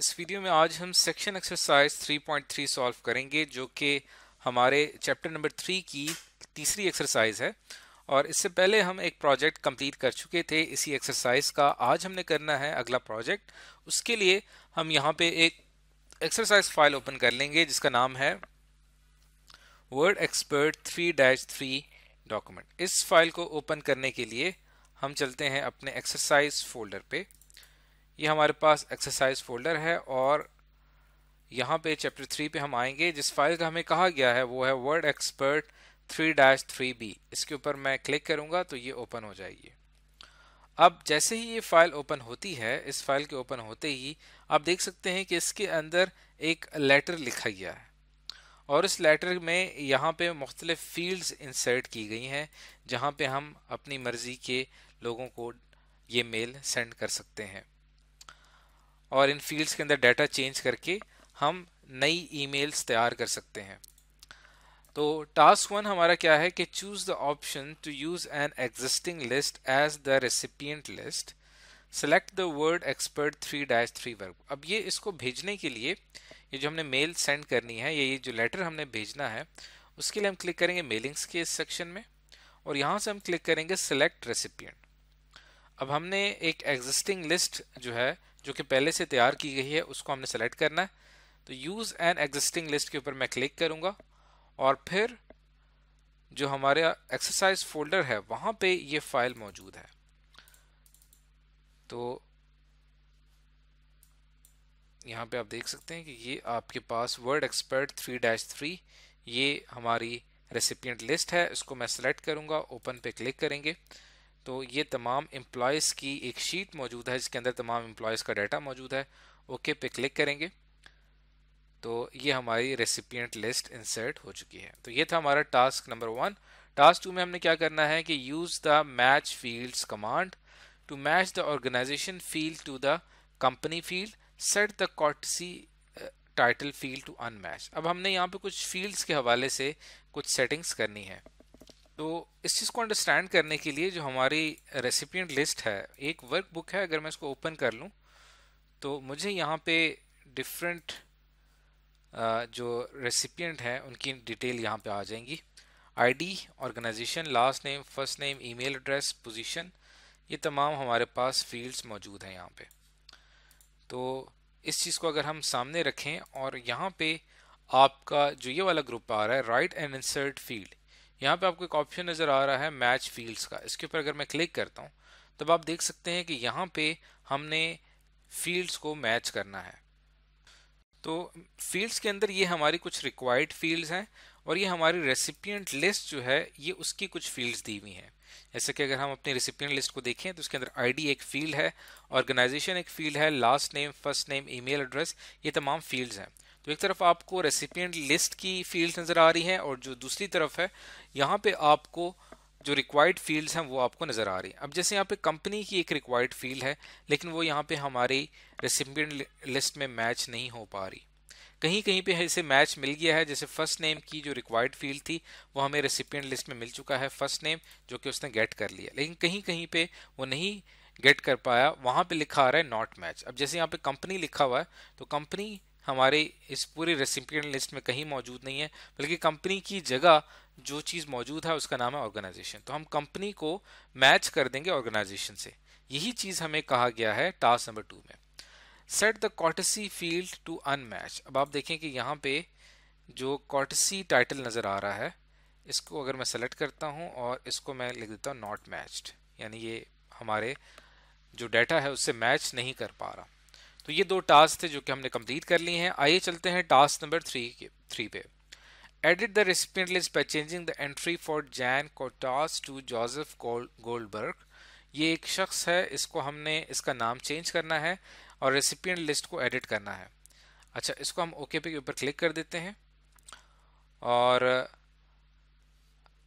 इस वीडियो में आज हम सेक्शन एक्सरसाइज 3.3 सॉल्व करेंगे जो कि हमारे चैप्टर नंबर थ्री की तीसरी एक्सरसाइज है और इससे पहले हम एक प्रोजेक्ट कंप्लीट कर चुके थे इसी एक्सरसाइज का आज हमने करना है अगला प्रोजेक्ट उसके लिए हम यहाँ पे एक एक्सरसाइज फाइल ओपन कर लेंगे जिसका नाम है word expert three dash three document इस फाइल को ओपन करने के लिए हम चलते हैं अपने एक्सरसाइज फोल्डर पे ये हमारे पास एक्सरसाइज फोल्डर है और यहाँ पे चैप्टर थ्री पे हम आएंगे जिस फाइल का हमें कहा गया है वो है word expert three dash three B इसके ऊपर मैं क्लिक करूँगा तो ये ओपन हो जाएगी अब जैसे ही ये फाइल ओपन होती है इस फाइल के ओपन होते ही आप देख सकते हैं कि इसके अंदर एक लेटर लिखा गया है और इस लेटर में यहाँ पे मुख्तलिफ फील्ड्स इंसर्ट की गई हैं जहाँ पे हम अपनी मर्ज़ी के लोगों को ये मेल सेंड कर सकते हैं और इन फील्ड्स के अंदर डाटा चेंज करके हम नई ईमेल्स तैयार कर सकते हैं तो टास्क वन हमारा क्या है कि choose the option to use an existing list as the recipient list select the word expert three dash three वर्ग अब ये इसको भेजने के लिए ये जो हमने मेल सेंड करनी है या ये जो लेटर हमने भेजना है उसके लिए हम क्लिक करेंगे मेलिंग्स के इस सेक्शन में और यहाँ से हम क्लिक करेंगे सेलेक्ट रेसिपियंट अब हमने एक एग्जिस्टिंग लिस्ट जो है जो कि पहले से तैयार की गई है उसको हमने सेलेक्ट करना है तो यूज़ एन एग्जिस्टिंग लिस्ट के ऊपर मैं क्लिक करूँगा और फिर जो हमारे एक्सरसाइज फोल्डर है वहाँ पे ये फाइल मौजूद है तो यहाँ पे आप देख सकते हैं कि ये आपके पास word expert three dash three ये हमारी रेसिपियंट लिस्ट है इसको मैं सेलेक्ट करूँगा ओपन पे क्लिक करेंगे तो ये तमाम एम्प्लॉयज़ की एक शीट मौजूद है जिसके अंदर तमाम एम्प्लॉयज़ का डाटा मौजूद है ओके पे क्लिक करेंगे तो ये हमारी रेसिपियंट लिस्ट इंसर्ट हो चुकी है तो ये था हमारा task number one task two में हमने क्या करना है कि use the match fields command to match the organisation field to the company field set the courtesy title field to unmatch अब हमने यहाँ पे कुछ फील्ड्स के हवाले से कुछ सेटिंग्स करनी है तो इस चीज़ को अंडरस्टैंड करने के लिए जो हमारी रेसिपियंट लिस्ट है एक वर्क बुक है अगर मैं इसको ओपन कर लूँ तो मुझे यहाँ पे डिफरेंट जो रेसिपियंट हैं उनकी डिटेल यहाँ पे आ जाएंगी ID, organisation last name first name email address position ये तमाम हमारे पास फील्ड्स मौजूद हैं यहाँ पे तो इस चीज़ को अगर हम सामने रखें और यहाँ पे आपका जो ये वाला ग्रुप आ रहा है राइट एंड इंसर्ट फील्ड यहाँ पे आपको एक ऑप्शन नज़र आ रहा है मैच फील्ड्स का इसके ऊपर अगर मैं क्लिक करता हूँ तब आप देख सकते हैं कि यहाँ पे हमने फील्ड्स को मैच करना है तो फील्ड्स के अंदर ये हमारी कुछ रिक्वायर्ड फील्ड्स हैं और ये हमारी रेसिपियंट लिस्ट जो है ये उसकी कुछ फील्ड्स दी हुई हैं जैसे कि अगर हम अपनी रेसिपियंट लिस्ट को देखें तो उसके अंदर आईडी एक फील्ड है ऑर्गेनाइजेशन एक फील्ड है last name first name email address ये तमाम फील्ड्स हैं तो एक तरफ आपको रेसिपियंट लिस्ट की फील्ड नज़र आ रही हैं और जो दूसरी तरफ है यहाँ पे आपको जो रिक्वायर्ड फील्ड्स हैं वो आपको नज़र आ रही हैं अब जैसे यहाँ पे कंपनी की एक रिक्वायर्ड फील्ड है लेकिन वो यहाँ पे हमारी रेसिपियंट लिस्ट में मैच नहीं हो पा रही कहीं कहीं पे इसे मैच मिल गया है जैसे फर्स्ट नेम की जो रिक्वायर्ड फील्ड थी वो हमें रेसिपियंट लिस्ट में मिल चुका है फर्स्ट नेम जो कि उसने गेट कर लिया लेकिन कहीं कहीं पे वो नहीं गेट कर पाया वहाँ पे लिखा आ रहा है नॉट मैच अब जैसे यहाँ पे कंपनी लिखा हुआ है तो कंपनी हमारे इस पूरे रेसिपियन लिस्ट में कहीं मौजूद नहीं है बल्कि कंपनी की जगह जो चीज़ मौजूद है उसका नाम है ऑर्गेनाइजेशन तो हम कंपनी को मैच कर देंगे ऑर्गेनाइजेशन से यही चीज़ हमें कहा गया है टास्क नंबर टू में set the courtesy field to unmatch अब आप देखें कि यहाँ पे जो कॉटसी टाइटल नज़र आ रहा है इसको अगर मैं सेलेक्ट करता हूँ और इसको मैं लिख देता हूँ नॉट मैच्ड यानी ये हमारे जो डाटा है उससे मैच नहीं कर पा रहा तो ये दो टास्क थे जो कि हमने कंप्लीट कर लिए हैं आइए चलते हैं टास्क नंबर थ्री के थ्री पे edit the recipient list by changing the entry for Jane Kotas to Joseph Goldberg ये एक शख्स है इसको हमने इसका नाम चेंज करना है और रेसिपियंट लिस्ट को एडिट करना है अच्छा इसको हम ओके पे के ऊपर क्लिक कर देते हैं और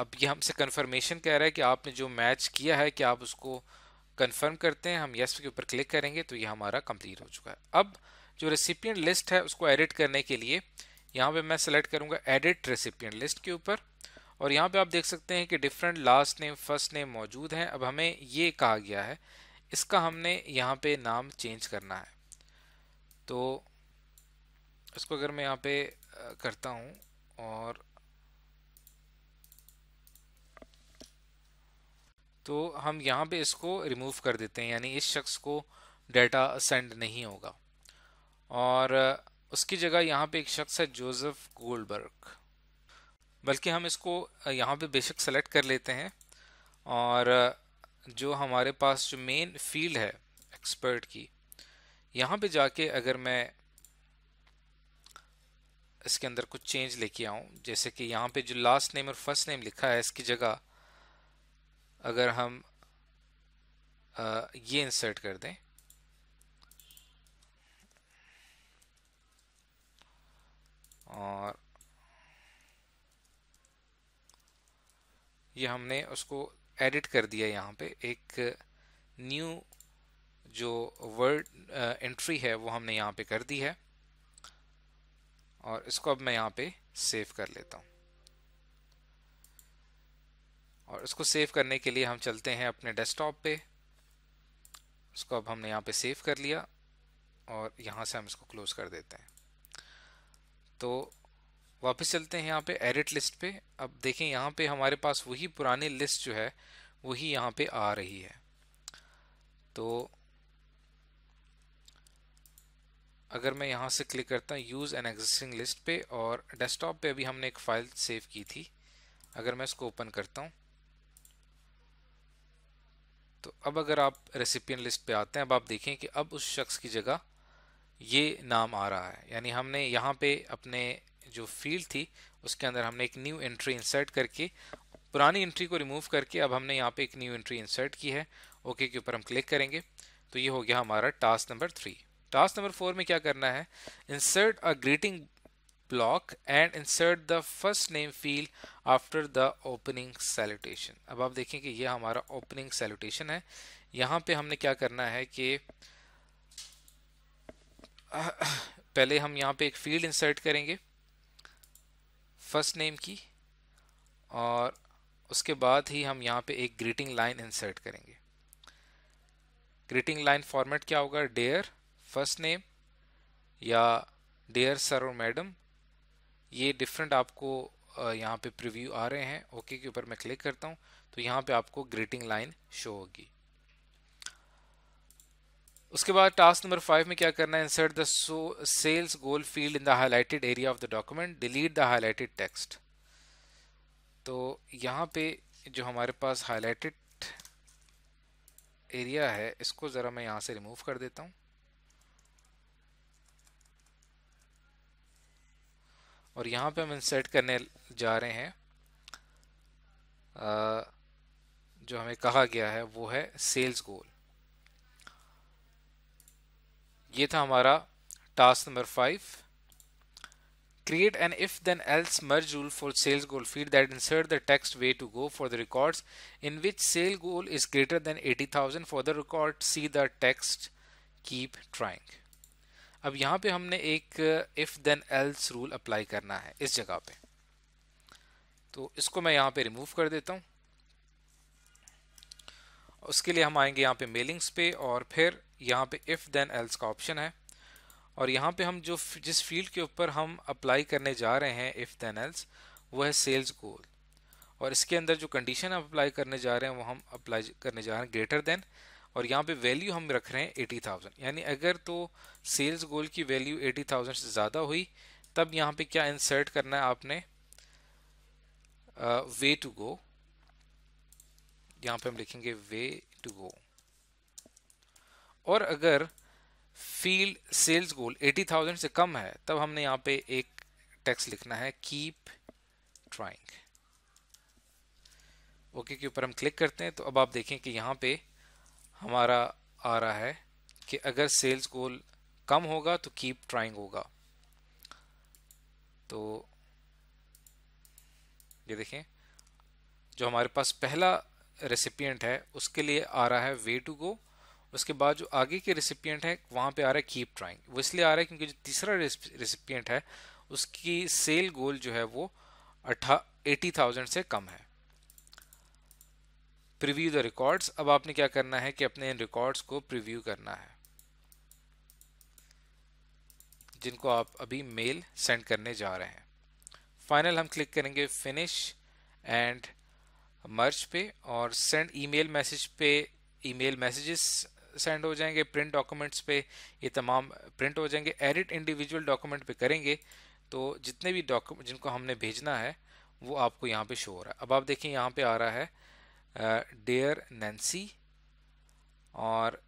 अब ये हमसे कंफर्मेशन कह रहा है कि आपने जो मैच किया है कि आप उसको कन्फर्म करते हैं हम यस के ऊपर क्लिक करेंगे तो ये हमारा कंप्लीट हो चुका है अब जो रेसिपियंट लिस्ट है उसको एडिट करने के लिए यहाँ पे मैं सेलेक्ट करूँगा एडिट रेसिपियन लिस्ट के ऊपर और यहाँ पे आप देख सकते हैं कि different last name first name मौजूद हैं अब हमें ये कहा गया है इसका हमने यहाँ पे नाम चेंज करना है तो इसको अगर मैं यहाँ पे करता हूँ और तो हम यहाँ पे इसको रिमूव कर देते हैं यानी इस शख्स को डेटा सेंड नहीं होगा और उसकी जगह यहाँ पे एक शख्स है जोसेफ गोल्डबर्ग बल्कि हम इसको यहाँ पे बेशक सेलेक्ट कर लेते हैं और जो हमारे पास जो मेन फील्ड है एक्सपर्ट की यहाँ पे जाके अगर मैं इसके अंदर कुछ चेंज लेके आऊँ जैसे कि यहाँ पे जो लास्ट नेम और फर्स्ट नेम लिखा है इसकी जगह अगर हम आ, ये इंसर्ट कर दें और ये हमने उसको एडिट कर दिया यहाँ पे एक न्यू जो वर्ड एंट्री है वो हमने यहाँ पे कर दी है और इसको अब मैं यहाँ पे सेव कर लेता हूँ और इसको सेव करने के लिए हम चलते हैं अपने डेस्कटॉप पे इसको अब हमने यहाँ पे सेव कर लिया और यहाँ से हम इसको क्लोज कर देते हैं तो वापस चलते हैं यहाँ पे एडिट लिस्ट पे अब देखें यहाँ पे हमारे पास वही पुरानी लिस्ट जो है वही यहाँ पे आ रही है तो अगर मैं यहाँ से क्लिक करता हूँ यूज़ एन एग्जिस्टिंग लिस्ट पे और डेस्कटॉप पे अभी हमने एक फ़ाइल सेव की थी अगर मैं इसको ओपन करता हूँ तो अब अगर आप रेसिपियन लिस्ट पे आते हैं अब आप देखें कि अब उस शख्स की जगह ये नाम आ रहा है यानी हमने यहाँ पे अपने जो फील्ड थी उसके अंदर हमने एक न्यू एंट्री इंसर्ट करके पुरानी एंट्री को रिमूव करके अब हमने यहाँ पे एक न्यू एंट्री इंसर्ट की है ओके के ऊपर हम क्लिक करेंगे तो ये हो गया हमारा task number three task number four में क्या करना है insert a greeting block and insert the first name field after the opening salutation अब आप देखें कि यह हमारा opening salutation है यहाँ पे हमने क्या करना है कि पहले हम यहाँ पे एक field insert करेंगे first name की और उसके बाद ही हम यहाँ पे एक greeting line insert करेंगे greeting line format क्या होगा dear first name या डेयर सर और मैडम ये डिफरेंट आपको यहाँ पे प्रिव्यू आ रहे हैं ओके के ऊपर मैं क्लिक करता हूँ तो यहाँ पे आपको ग्रीटिंग लाइन शो होगी उसके बाद टास्क नंबर फाइव में क्या करना है insert the sales goal field in the highlighted area of the document delete the highlighted text तो यहाँ पे जो हमारे पास हाईलाइटेड एरिया है इसको ज़रा मैं यहाँ से रिमूव कर देता हूँ और यहाँ पे हम इंसर्ट करने जा रहे हैं जो हमें कहा गया है वो है सेल्स गोल ये था हमारा task number five create an if then else merge rule for sales goal field that insert the text way to go for the records in which sale goal is greater than eighty thousand for the record see the text keep trying अब यहाँ पे हमने एक if then else rule apply करना है इस जगह पे तो इसको मैं यहाँ पे रिमूव कर देता हूँ उसके लिए हम आएंगे यहाँ पे मेलिंग्स पे और फिर यहाँ पे इफ़ देन एल्स का ऑप्शन है और यहाँ पे हम जो जिस फील्ड के ऊपर हम अप्लाई करने जा रहे हैं इफ़ देन एल्स वो है सेल्स गोल और इसके अंदर जो कंडीशन हम अप्लाई करने जा रहे हैं वो हम अप्लाई करने जा रहे हैं ग्रेटर देन और यहाँ पे वैल्यू हम रख रहे हैं एटी थाउजेंड यानी अगर तो सेल्स गोल की वैल्यू एटी थाउजेंड से ज़्यादा हुई तब यहाँ पे क्या इंसर्ट करना है आपने वे टू गो यहाँ पे हम लिखेंगे वे टू गो और अगर field sales goal eighty thousand से कम है तब हमने यहाँ पे एक टेक्स्ट लिखना है कीप ट्राइंग ओके के ऊपर हम क्लिक करते हैं तो अब आप देखें कि यहाँ पे हमारा आ रहा है कि अगर सेल्स गोल कम होगा तो कीप ट्राइंग होगा तो ये देखें जो हमारे पास पहला रेसिपियंट है उसके लिए आ रहा है वे टू गो उसके बाद जो आगे के रेसिपियंट है वहाँ पे आ रहा है कीप ट्राइंग वो इसलिए आ रहा है क्योंकि जो तीसरा रेसिपियंट है उसकी सेल गोल जो है वो अट्ठा एटी थाउजेंड से कम है प्रिव्यू द रिकॉर्ड्स अब आपने क्या करना है कि अपने इन रिकॉर्ड्स को प्रिव्यू करना है जिनको आप अभी मेल सेंड करने जा रहे हैं फाइनल हम क्लिक करेंगे फिनिश एंड मर्च पे और सेंड ईमेल मैसेज पे ईमेल मैसेजेस सेंड हो जाएंगे प्रिंट डॉक्यूमेंट्स पे ये तमाम प्रिंट हो जाएंगे एडिट इंडिविजुअल डॉक्यूमेंट पे करेंगे तो जितने भी डॉक्यूमेंट जिनको हमने भेजना है वो आपको यहाँ पे शो हो रहा है अब आप देखिए यहाँ पे आ रहा है डेयर uh, नैन्सी और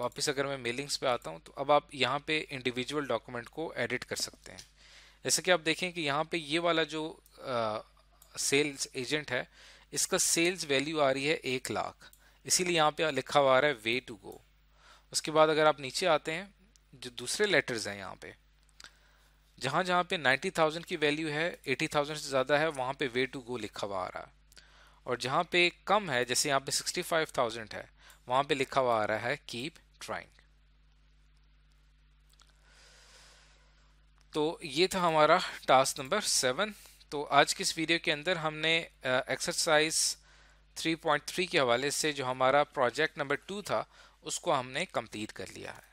वापस अगर मैं मेलिंग्स पे आता हूँ तो अब आप यहाँ पे इंडिविजुअल डॉक्यूमेंट को एडिट कर सकते हैं जैसे कि आप देखें कि यहाँ पे ये वाला जो सेल्स uh, एजेंट है इसका सेल्स वैल्यू आ रही है एक लाख इसीलिए यहाँ पे लिखा हुआ आ रहा है वे टू गो उसके बाद अगर आप नीचे आते हैं जो दूसरे लेटर्स हैं यहाँ पे जहाँ जहाँ पे थाउजेंड की वैल्यू है थाउजेंड से ज़्यादा है वहाँ पे वे टू गो लिखा हुआ आ रहा है और जहाँ पे कम है जैसे यहाँ पे 65,000 है वहां पे लिखा हुआ आ रहा है कीप ट्राइंग तो ये था हमारा टास्क नंबर सेवन तो आज की इस वीडियो के अंदर हमने एक्सरसाइज uh, 3.3 के हवाले से जो हमारा प्रोजेक्ट नंबर टू था उसको हमने कंप्लीट कर लिया है